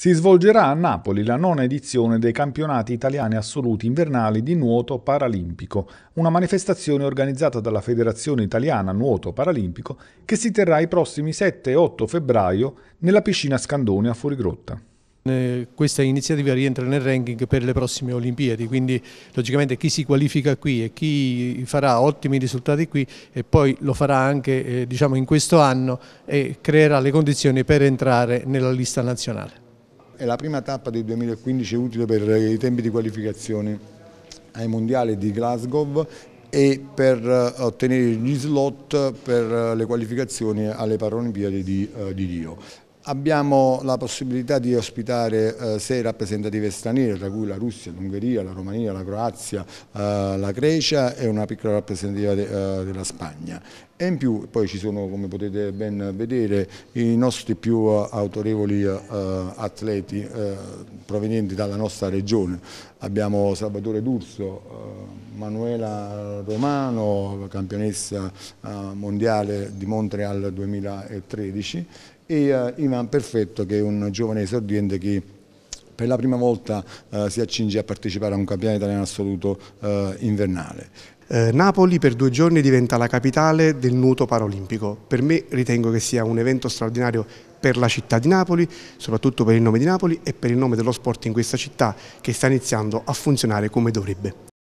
Si svolgerà a Napoli la nona edizione dei campionati italiani assoluti invernali di nuoto paralimpico, una manifestazione organizzata dalla Federazione Italiana Nuoto Paralimpico che si terrà i prossimi 7 e 8 febbraio nella piscina Scandone a Fuorigrotta eh, questa iniziativa rientra nel ranking per le prossime Olimpiadi, quindi logicamente chi si qualifica qui e chi farà ottimi risultati qui e poi lo farà anche eh, diciamo in questo anno e creerà le condizioni per entrare nella lista nazionale è la prima tappa del 2015 utile per i tempi di qualificazione ai mondiali di Glasgow e per eh, ottenere gli slot per eh, le qualificazioni alle Paralimpiadi di, eh, di Rio. Abbiamo la possibilità di ospitare eh, sei rappresentative straniere, tra cui la Russia, l'Ungheria, la Romania, la Croazia, eh, la Grecia e una piccola rappresentativa de, eh, della Spagna. E in più poi ci sono, come potete ben vedere, i nostri più eh, autorevoli eh, atleti eh, provenienti dalla nostra regione. Abbiamo Salvatore D'Urso, Manuela Romano, campionessa mondiale di Montreal 2013 e eh, Ivan Perfetto che è un giovane esordiente che per la prima volta eh, si accinge a partecipare a un campionato italiano assoluto eh, invernale. Eh, Napoli per due giorni diventa la capitale del nuoto paralimpico. Per me ritengo che sia un evento straordinario per la città di Napoli, soprattutto per il nome di Napoli e per il nome dello sport in questa città che sta iniziando a funzionare come dovrebbe.